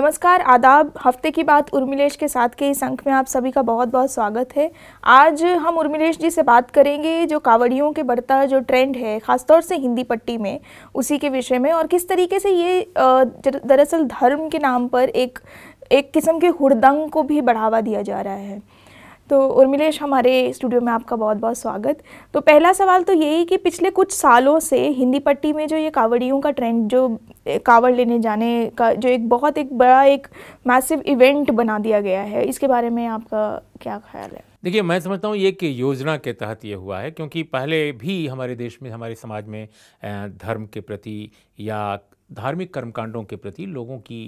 नमस्कार आदाब हफ्ते की बात उर्मिलेश के साथ के इस अंक में आप सभी का बहुत बहुत स्वागत है आज हम उर्मिलेश जी से बात करेंगे जो कावड़ियों के बढ़ता जो ट्रेंड है ख़ासतौर से हिंदी पट्टी में उसी के विषय में और किस तरीके से ये दरअसल धर्म के नाम पर एक एक किस्म के हुड़दंग को भी बढ़ावा दिया जा रहा है तो उर्मिलेश हमारे स्टूडियो में आपका बहुत बहुत स्वागत तो पहला सवाल तो यही कि पिछले कुछ सालों से हिंदी पट्टी में जो ये कावड़ियों का ट्रेंड जो कावड़ लेने जाने का जो एक बहुत एक बड़ा एक मैसिव इवेंट बना दिया गया है इसके बारे में आपका क्या ख्याल है देखिए मैं समझता हूँ ये कि योजना के तहत ये हुआ है क्योंकि पहले भी हमारे देश में हमारे समाज में धर्म के प्रति या धार्मिक कर्मकांडों के प्रति लोगों की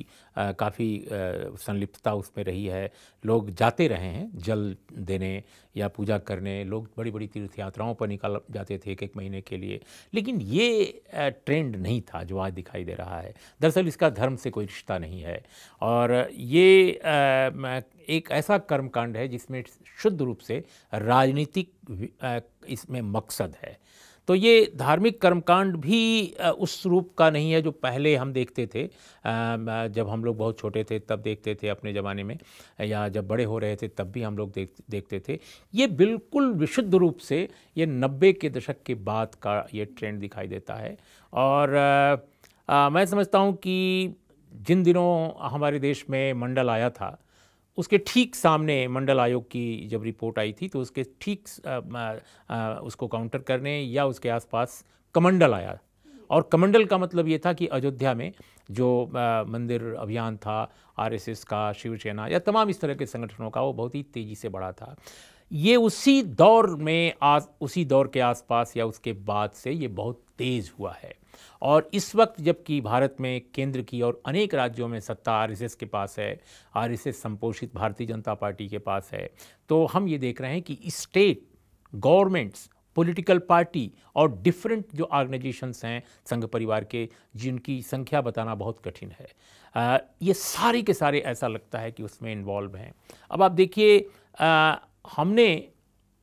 काफ़ी संलिप्तता उसमें रही है लोग जाते रहे हैं जल देने या पूजा करने लोग बड़ी बड़ी तीर्थ यात्राओं पर निकाल जाते थे एक एक महीने के लिए लेकिन ये ट्रेंड नहीं था जो आज दिखाई दे रहा है दरअसल इसका धर्म से कोई रिश्ता नहीं है और ये एक ऐसा कर्मकांड है जिसमें शुद्ध रूप से राजनीतिक इसमें मकसद है तो ये धार्मिक कर्मकांड भी उस रूप का नहीं है जो पहले हम देखते थे जब हम लोग बहुत छोटे थे तब देखते थे अपने ज़माने में या जब बड़े हो रहे थे तब भी हम लोग देख देखते थे ये बिल्कुल विशुद्ध रूप से ये नब्बे के दशक के बाद का ये ट्रेंड दिखाई देता है और आ, आ, मैं समझता हूँ कि जिन दिनों हमारे देश में मंडल आया था उसके ठीक सामने मंडल आयोग की जब रिपोर्ट आई थी तो उसके ठीक उसको काउंटर करने या उसके आसपास कमंडल आया और कमंडल का मतलब ये था कि अयोध्या में जो मंदिर अभियान था आरएसएस का शिवसेना या तमाम इस तरह के संगठनों का वो बहुत ही तेज़ी से बढ़ा था ये उसी दौर में आज उसी दौर के आसपास या उसके बाद से ये बहुत तेज़ हुआ है और इस वक्त जबकि भारत में केंद्र की और अनेक राज्यों में सत्ता आरएसएस के पास है आरएसएस संपोषित भारतीय जनता पार्टी के पास है तो हम ये देख रहे हैं कि स्टेट गवर्नमेंट्स पॉलिटिकल पार्टी और डिफरेंट जो ऑर्गेनाइजेशंस हैं संघ परिवार के जिनकी संख्या बताना बहुत कठिन है आ, ये सारे के सारे ऐसा लगता है कि उसमें इन्वॉल्व हैं अब आप देखिए हमने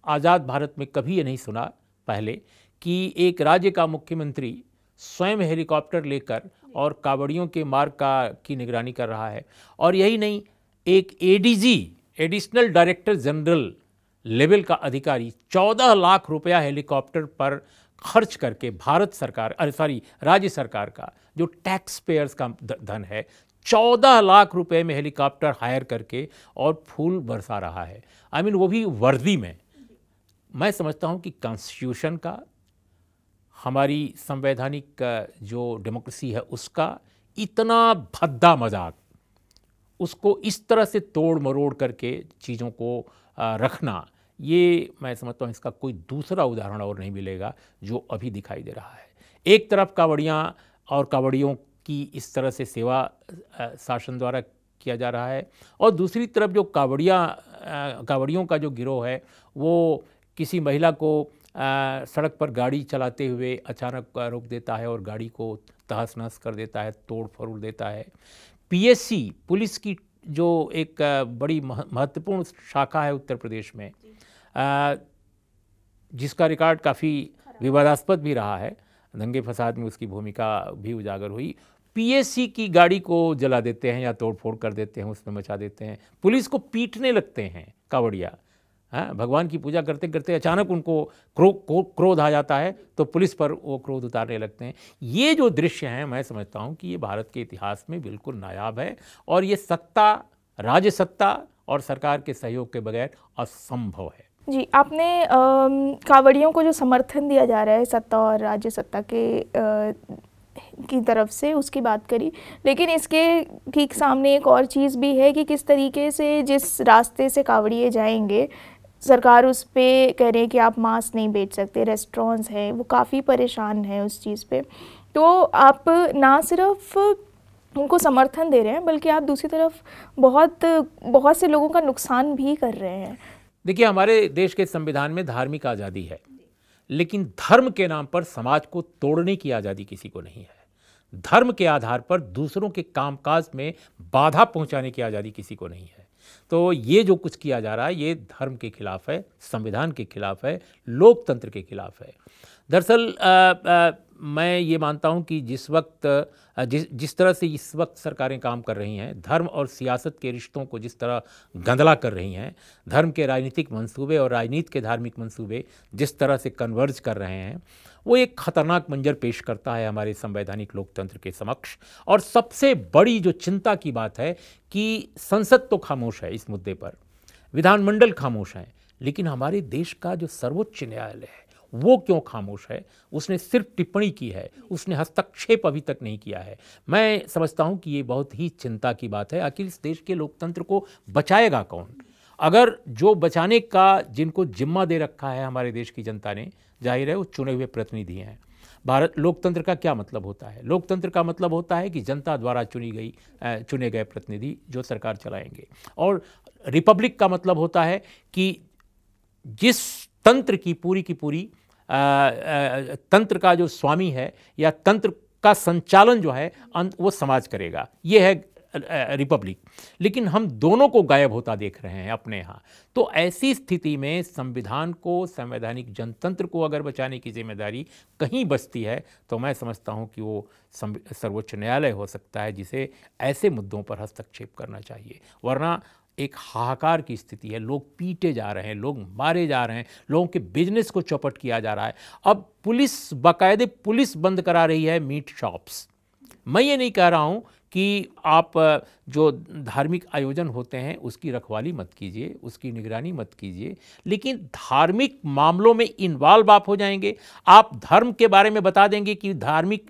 आज़ाद भारत में कभी ये नहीं सुना पहले कि एक राज्य का मुख्यमंत्री स्वयं हेलीकॉप्टर लेकर और कावड़ियों के मार्ग का की निगरानी कर रहा है और यही नहीं एक ADG additional director general level का अधिकारी 14 लाख रुपया हेलीकॉप्टर पर खर्च करके भारत सरकार अरे सॉरी राज्य सरकार का जो टैक्स पेयर्स का धन है 14 लाख रुपए में हेलीकॉप्टर हायर करके और फूल बरसा रहा है आई I मीन mean, वो भी वर्दी में मैं समझता हूँ कि कॉन्स्टिट्यूशन का हमारी संवैधानिक जो डेमोक्रेसी है उसका इतना भद्दा मजाक उसको इस तरह से तोड़ मरोड़ करके चीज़ों को रखना ये मैं समझता हूँ इसका कोई दूसरा उदाहरण और नहीं मिलेगा जो अभी दिखाई दे रहा है एक तरफ कावड़ियाँ और कावड़ियों की इस तरह से सेवा शासन द्वारा किया जा रहा है और दूसरी तरफ जो कावड़ियाँ कावड़ियों का जो गिरोह है वो किसी महिला को आ, सड़क पर गाड़ी चलाते हुए अचानक रोक देता है और गाड़ी को तहस नहस कर देता है तोड़ फरूड़ देता है पीएससी पुलिस की जो एक बड़ी महत्वपूर्ण शाखा है उत्तर प्रदेश में आ, जिसका रिकॉर्ड काफ़ी विवादास्पद भी रहा है दंगे फसाद में उसकी भूमिका भी उजागर हुई पीएससी की गाड़ी को जला देते हैं या तोड़फोड़ कर देते हैं उसमें मचा देते हैं पुलिस को पीटने लगते हैं कावड़िया हाँ भगवान की पूजा करते करते अचानक उनको क्रो, क्रो क्रोध आ जाता है तो पुलिस पर वो क्रोध उतारने लगते हैं ये जो दृश्य हैं मैं समझता हूँ कि ये भारत के इतिहास में बिल्कुल नायाब है और ये सत्ता राज्य सत्ता और सरकार के सहयोग के बगैर असंभव है जी आपने कांवड़ियों को जो समर्थन दिया जा रहा है सत्ता और राज्य सत्ता के आ, की तरफ से उसकी बात करी लेकिन इसके ठीक सामने एक और चीज़ भी है कि किस तरीके से जिस रास्ते से कावड़िए जाएंगे सरकार उस पर कह रही है कि आप मास्क नहीं बेच सकते रेस्टोरेंट्स हैं वो काफ़ी परेशान हैं उस चीज़ पे तो आप ना सिर्फ उनको समर्थन दे रहे हैं बल्कि आप दूसरी तरफ बहुत बहुत से लोगों का नुकसान भी कर रहे हैं देखिए हमारे देश के संविधान में धार्मिक आज़ादी है लेकिन धर्म के नाम पर समाज को तोड़ने की आज़ादी किसी को नहीं है धर्म के आधार पर दूसरों के कामकाज में बाधा पहुंचाने की आज़ादी किसी को नहीं है तो ये जो कुछ किया जा रहा है ये धर्म के खिलाफ है संविधान के खिलाफ है लोकतंत्र के खिलाफ है दरअसल मैं ये मानता हूँ कि जिस वक्त जिस जिस तरह से इस वक्त सरकारें काम कर रही हैं धर्म और सियासत के रिश्तों को जिस तरह गंदला कर रही हैं धर्म के राजनीतिक मंसूबे और राजनीति के धार्मिक मंसूबे जिस तरह से कन्वर्ज कर रहे हैं वो एक खतरनाक मंजर पेश करता है हमारे संवैधानिक लोकतंत्र के समक्ष और सबसे बड़ी जो चिंता की बात है कि संसद तो खामोश है इस मुद्दे पर विधानमंडल खामोश है लेकिन हमारे देश का जो सर्वोच्च न्यायालय है वो क्यों खामोश है उसने सिर्फ टिप्पणी की है उसने हस्तक्षेप अभी तक नहीं किया है मैं समझता हूँ कि ये बहुत ही चिंता की बात है आखिर इस देश के लोकतंत्र को बचाएगा कौन अगर जो बचाने का जिनको जिम्मा दे रखा है हमारे देश की जनता ने जाहिर है वो चुने हुए प्रतिनिधि हैं भारत लोकतंत्र का क्या मतलब होता है लोकतंत्र का मतलब होता है कि जनता द्वारा चुनी गई चुने गए प्रतिनिधि जो सरकार चलाएंगे और रिपब्लिक का मतलब होता है कि जिस तंत्र की पूरी की पूरी तंत्र का जो स्वामी है या तंत्र का संचालन जो है अं, वो समाज करेगा ये है रिपब्लिक लेकिन हम दोनों को गायब होता देख रहे हैं अपने यहाँ तो ऐसी स्थिति में संविधान को संवैधानिक जनतंत्र को अगर बचाने की जिम्मेदारी कहीं बचती है तो मैं समझता हूँ कि वो सर्वोच्च न्यायालय हो सकता है जिसे ऐसे मुद्दों पर हस्तक्षेप करना चाहिए वरना एक हाहाकार की स्थिति है लोग पीटे जा रहे हैं लोग मारे जा रहे हैं लोगों के बिजनेस को चौपट किया जा रहा है अब पुलिस बाकायदे पुलिस बंद करा रही है मीट शॉप्स मैं ये नहीं कह रहा हूँ कि आप जो धार्मिक आयोजन होते हैं उसकी रखवाली मत कीजिए उसकी निगरानी मत कीजिए लेकिन धार्मिक मामलों में इन्वॉल्व आप हो जाएंगे आप धर्म के बारे में बता देंगे कि धार्मिक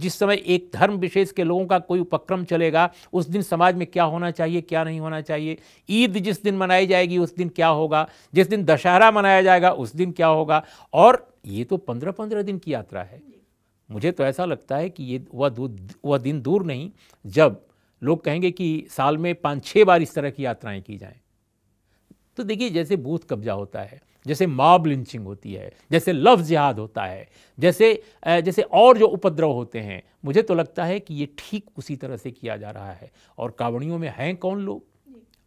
जिस समय एक धर्म विशेष के लोगों का कोई उपक्रम चलेगा उस दिन समाज में क्या होना चाहिए क्या नहीं होना चाहिए ईद जिस दिन मनाई जाएगी उस दिन क्या होगा जिस दिन दशहरा मनाया जाएगा उस दिन क्या होगा और ये तो पंद्रह पंद्रह दिन की यात्रा है मुझे तो ऐसा लगता है कि ये वह वह दिन दूर नहीं जब लोग कहेंगे कि साल में पाँच छः बार इस तरह की यात्राएं की जाएं तो देखिए जैसे बूथ कब्जा होता है जैसे मॉब लिंचिंग होती है जैसे लव जिहाद होता है जैसे जैसे और जो उपद्रव होते हैं मुझे तो लगता है कि ये ठीक उसी तरह से किया जा रहा है और कावड़ियों में हैं कौन लोग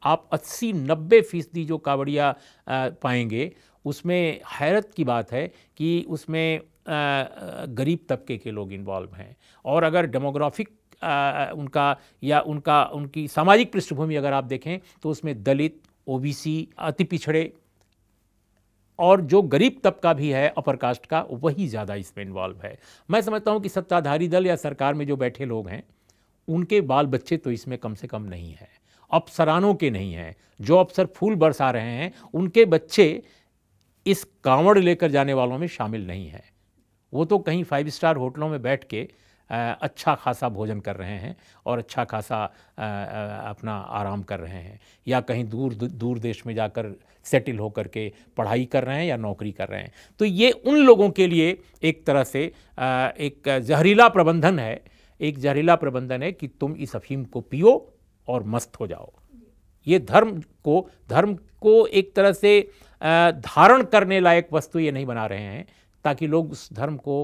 आप 80 नब्बे फीसदी जो कावड़िया पाएंगे उसमें हैरत की बात है कि उसमें गरीब तबके के लोग इन्वॉल्व हैं और अगर डेमोग्राफिक उनका या उनका उनकी सामाजिक पृष्ठभूमि अगर आप देखें तो उसमें दलित ओबीसी अति पिछड़े और जो गरीब तबका भी है अपर कास्ट का वही ज़्यादा इसमें इन्वॉल्व है मैं समझता हूँ कि सत्ताधारी दल या सरकार में जो बैठे लोग हैं उनके बाल बच्चे तो इसमें कम से कम नहीं हैं अफसरानों के नहीं हैं जो अफसर फूल बरसा रहे हैं उनके बच्चे इस कांवड़ लेकर जाने वालों में शामिल नहीं हैं वो तो कहीं फाइव स्टार होटलों में बैठ के अच्छा खासा भोजन कर रहे हैं और अच्छा खासा अपना आराम कर रहे हैं या कहीं दूर दूर देश में जाकर सेटल होकर के पढ़ाई कर रहे हैं या नौकरी कर रहे हैं तो ये उन लोगों के लिए एक तरह से एक जहरीला प्रबंधन है एक जहरीला प्रबंधन है कि तुम इस अफीम को पियो और मस्त हो जाओ ये धर्म को धर्म को एक तरह से धारण करने लायक वस्तु ये नहीं बना रहे हैं ताकि लोग उस धर्म को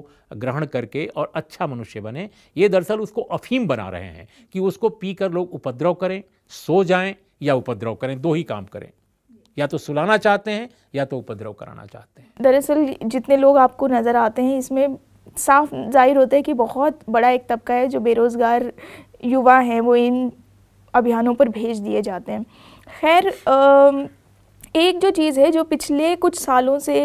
ग्रहण करके और अच्छा मनुष्य बने ये दरअसल उसको अफीम बना रहे हैं कि उसको पी कर लोग उपद्रव करें सो जाएं या उपद्रव करें दो ही काम करें या तो सुलाना चाहते हैं या तो उपद्रव कराना चाहते हैं दरअसल जितने लोग आपको नज़र आते हैं इसमें साफ जाहिर होता है कि बहुत बड़ा एक तबका है जो बेरोज़गार युवा हैं वो इन अभियानों पर भेज दिए जाते हैं खैर एक जो चीज़ है जो पिछले कुछ सालों से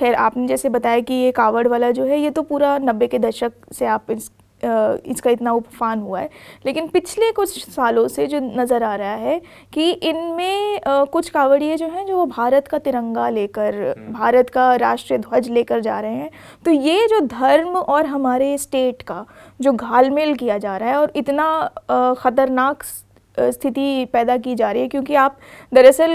खैर आपने जैसे बताया कि ये कावड़ वाला जो है ये तो पूरा नब्बे के दशक से आप इस इसका इतना उफान हुआ है लेकिन पिछले कुछ सालों से जो नज़र आ रहा है कि इनमें कुछ कावड़िए जो हैं जो वो भारत का तिरंगा लेकर हम्म। भारत का राष्ट्रीय ध्वज लेकर जा रहे हैं तो ये जो धर्म और हमारे स्टेट का जो घालमेल किया जा रहा है और इतना ख़तरनाक स्थिति पैदा की जा रही है क्योंकि आप दरअसल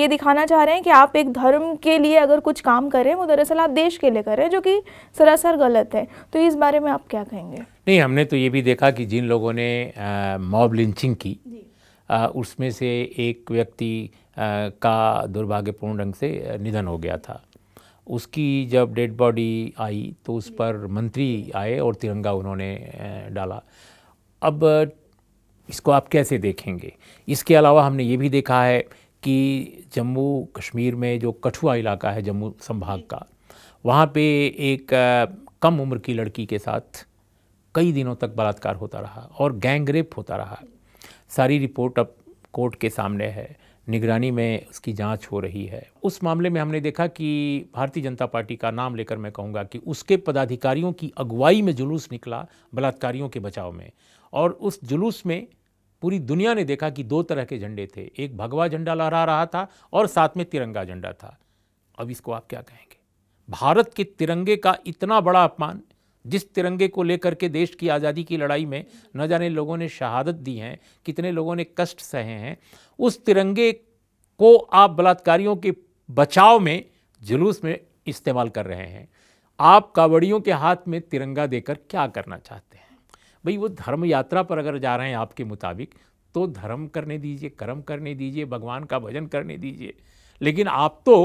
ये दिखाना चाह रहे हैं कि आप एक धर्म के लिए अगर कुछ काम कर रहे हैं वो दरअसल आप देश के लिए कर रहे हैं जो कि सरासर गलत है तो इस बारे में आप क्या कहेंगे नहीं हमने तो ये भी देखा कि जिन लोगों ने मॉब लिंचिंग की उसमें से एक व्यक्ति का दुर्भाग्यपूर्ण ढंग से निधन हो गया था उसकी जब डेड बॉडी आई तो उस पर मंत्री आए और तिरंगा उन्होंने डाला अब इसको आप कैसे देखेंगे इसके अलावा हमने ये भी देखा है कि जम्मू कश्मीर में जो कठुआ इलाका है जम्मू संभाग का वहाँ पे एक कम उम्र की लड़की के साथ कई दिनों तक बलात्कार होता रहा और गैंग रेप होता रहा सारी रिपोर्ट अब कोर्ट के सामने है निगरानी में उसकी जांच हो रही है उस मामले में हमने देखा कि भारतीय जनता पार्टी का नाम लेकर मैं कहूँगा कि उसके पदाधिकारियों की अगुवाई में जुलूस निकला बलात्कारियों के बचाव में और उस जुलूस में पूरी दुनिया ने देखा कि दो तरह के झंडे थे एक भगवा झंडा लहरा रहा था और साथ में तिरंगा झंडा था अब इसको आप क्या कहेंगे भारत के तिरंगे का इतना बड़ा अपमान जिस तिरंगे को लेकर के देश की आज़ादी की लड़ाई में न जाने लोगों ने शहादत दी है कितने लोगों ने कष्ट सहे हैं उस तिरंगे को आप बलात्कारियों के बचाव में जुलूस में इस्तेमाल कर रहे हैं आप कावड़ियों के हाथ में तिरंगा देकर क्या करना चाहते हैं भाई वो धर्म यात्रा पर अगर जा रहे हैं आपके मुताबिक तो धर्म करने दीजिए कर्म करने दीजिए भगवान का भजन करने दीजिए लेकिन आप तो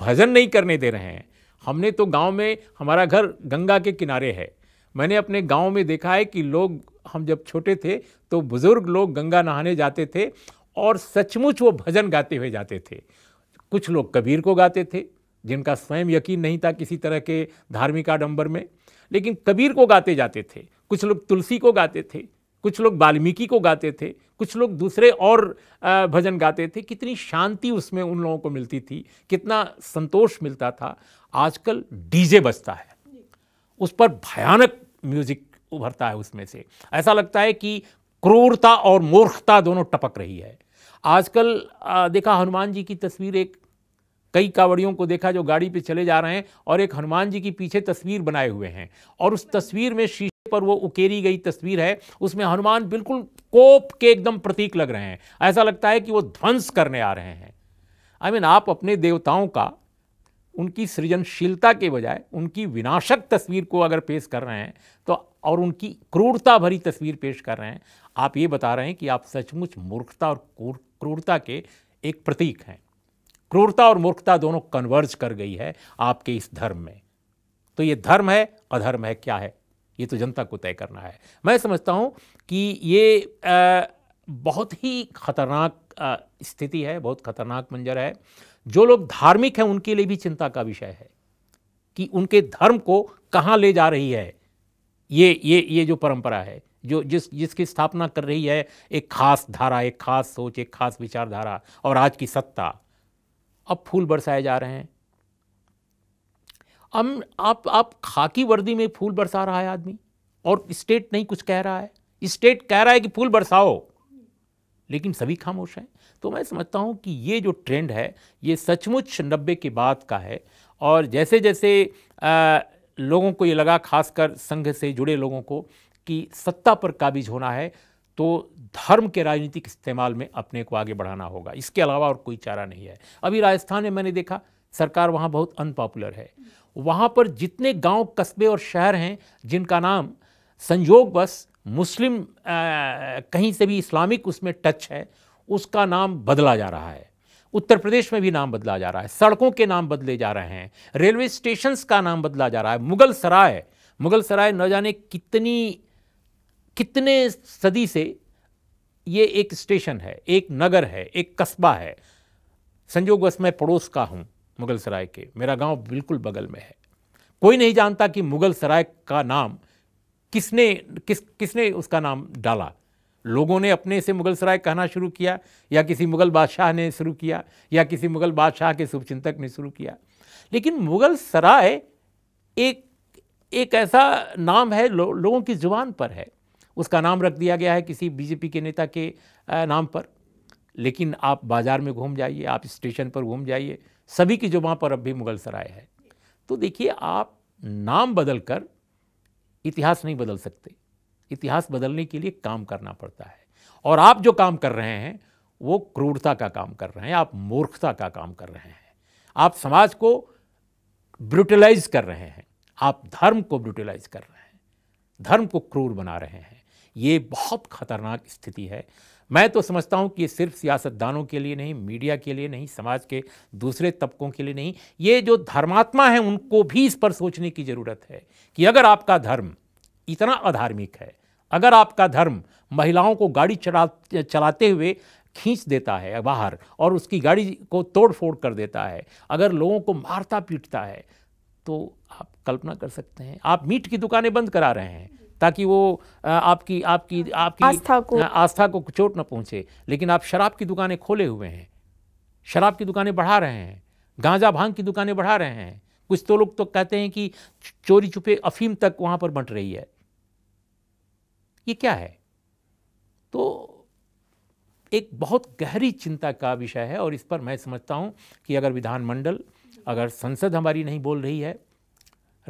भजन नहीं करने दे रहे हैं हमने तो गांव में हमारा घर गंगा के किनारे है मैंने अपने गांव में देखा है कि लोग हम जब छोटे थे तो बुज़ुर्ग लोग गंगा नहाने जाते थे और सचमुच वो भजन गाते हुए जाते थे कुछ लोग कबीर को गाते थे जिनका स्वयं यकीन नहीं था किसी तरह के धार्मिक आडंबर में लेकिन कबीर को गाते जाते थे कुछ लोग तुलसी को गाते थे कुछ लोग वाल्मीकि को गाते थे कुछ लोग दूसरे और भजन गाते थे कितनी शांति उसमें उन लोगों को मिलती थी कितना संतोष मिलता था आजकल डीजे बजता है उस पर भयानक म्यूजिक उभरता है उसमें से ऐसा लगता है कि क्रूरता और मूर्खता दोनों टपक रही है आजकल देखा हनुमान जी की तस्वीर एक कई कावड़ियों को देखा जो गाड़ी पे चले जा रहे हैं और एक हनुमान जी की पीछे तस्वीर बनाए हुए हैं और उस तस्वीर में शीशे पर वो उकेरी गई तस्वीर है उसमें हनुमान बिल्कुल कोप के एकदम प्रतीक लग रहे हैं ऐसा लगता है कि वो ध्वंस करने आ रहे हैं आई I मीन mean, आप अपने देवताओं का उनकी सृजनशीलता के बजाय उनकी विनाशक तस्वीर को अगर पेश कर रहे हैं तो और उनकी क्रूरता भरी तस्वीर पेश कर रहे हैं आप ये बता रहे हैं कि आप सचमुच मूर्खता और क्रूरता के एक प्रतीक हैं क्रूरता और मूर्खता दोनों कन्वर्ज कर गई है आपके इस धर्म में तो ये धर्म है अधर्म है क्या है ये तो जनता को तय करना है मैं समझता हूँ कि ये आ, बहुत ही खतरनाक स्थिति है बहुत खतरनाक मंजर है जो लोग धार्मिक हैं उनके लिए भी चिंता का विषय है कि उनके धर्म को कहाँ ले जा रही है ये ये ये जो परंपरा है जो जिस जिसकी स्थापना कर रही है एक खास धारा एक खास सोच एक खास विचारधारा और आज की सत्ता अब फूल बरसाए जा रहे हैं अब आप आप खाकी वर्दी में फूल बरसा रहा है आदमी और स्टेट नहीं कुछ कह रहा है स्टेट कह रहा है कि फूल बरसाओ लेकिन सभी खामोश हैं तो मैं समझता हूं कि ये जो ट्रेंड है ये सचमुच नब्बे के बाद का है और जैसे जैसे आ, लोगों को ये लगा खासकर संघ से जुड़े लोगों को कि सत्ता पर काबिज होना है तो धर्म के राजनीतिक इस्तेमाल में अपने को आगे बढ़ाना होगा इसके अलावा और कोई चारा नहीं है अभी राजस्थान में मैंने देखा सरकार वहाँ बहुत अनपॉपुलर है वहाँ पर जितने गांव कस्बे और शहर हैं जिनका नाम संजोग बस मुस्लिम आ, कहीं से भी इस्लामिक उसमें टच है उसका नाम बदला जा रहा है उत्तर प्रदेश में भी नाम बदला जा रहा है सड़कों के नाम बदले जा रहे हैं रेलवे स्टेशंस का नाम बदला जा रहा है मुगल सराय मुगल सराय न जाने कितनी कितने सदी से ये एक स्टेशन है एक नगर है एक कस्बा है बस मैं पड़ोस का हूँ मुगल सराय के मेरा गांव बिल्कुल बगल में है कोई नहीं जानता कि मुगल सराय का नाम किसने किस किसने उसका नाम डाला लोगों ने अपने से मुगल सराय कहना शुरू किया या किसी मुगल बादशाह ने शुरू किया या किसी मुगल बादशाह के शुभचिंतक ने शुरू किया लेकिन मुगल सराय एक एक ऐसा नाम है लो, लोगों की जुबान पर है उसका नाम रख दिया गया है किसी बीजेपी के नेता के नाम पर लेकिन आप बाज़ार में घूम जाइए आप स्टेशन पर घूम जाइए सभी की जुबा पर अब भी मुगल सराय है तो देखिए आप नाम बदल कर इतिहास नहीं बदल सकते इतिहास बदलने के लिए काम करना पड़ता है और आप जो काम कर रहे हैं वो क्रूरता का काम कर रहे हैं आप मूर्खता का काम कर रहे हैं आप समाज को ब्रूटलाइज कर रहे हैं आप धर्म को ब्रूटलाइज कर रहे हैं धर्म को क्रूर बना रहे हैं ये बहुत खतरनाक स्थिति है मैं तो समझता हूँ कि ये सिर्फ सियासतदानों के लिए नहीं मीडिया के लिए नहीं समाज के दूसरे तबकों के लिए नहीं ये जो धर्मात्मा हैं उनको भी इस पर सोचने की ज़रूरत है कि अगर आपका धर्म इतना अधार्मिक है अगर आपका धर्म महिलाओं को गाड़ी चला चलाते हुए खींच देता है बाहर और उसकी गाड़ी को तोड़ फोड़ कर देता है अगर लोगों को मारता पीटता है तो आप कल्पना कर सकते हैं आप मीट की दुकानें बंद करा रहे हैं ताकि वो आपकी आपकी आपकी आस्था को आस्था को चोट न पहुंचे लेकिन आप शराब की दुकानें खोले हुए हैं शराब की दुकानें बढ़ा रहे हैं गांजा भांग की दुकानें बढ़ा रहे हैं कुछ तो लोग तो कहते हैं कि चोरी छुपे अफीम तक वहां पर बंट रही है ये क्या है तो एक बहुत गहरी चिंता का विषय है और इस पर मैं समझता हूँ कि अगर विधानमंडल अगर संसद हमारी नहीं बोल रही है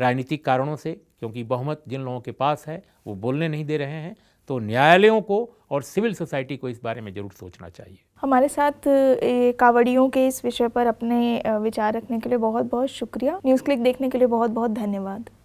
राजनीतिक कारणों से क्योंकि बहुमत जिन लोगों के पास है वो बोलने नहीं दे रहे हैं तो न्यायालयों को और सिविल सोसाइटी को इस बारे में ज़रूर सोचना चाहिए हमारे साथ कावड़ियों के इस विषय पर अपने विचार रखने के लिए बहुत बहुत शुक्रिया न्यूज़ क्लिक देखने के लिए बहुत बहुत धन्यवाद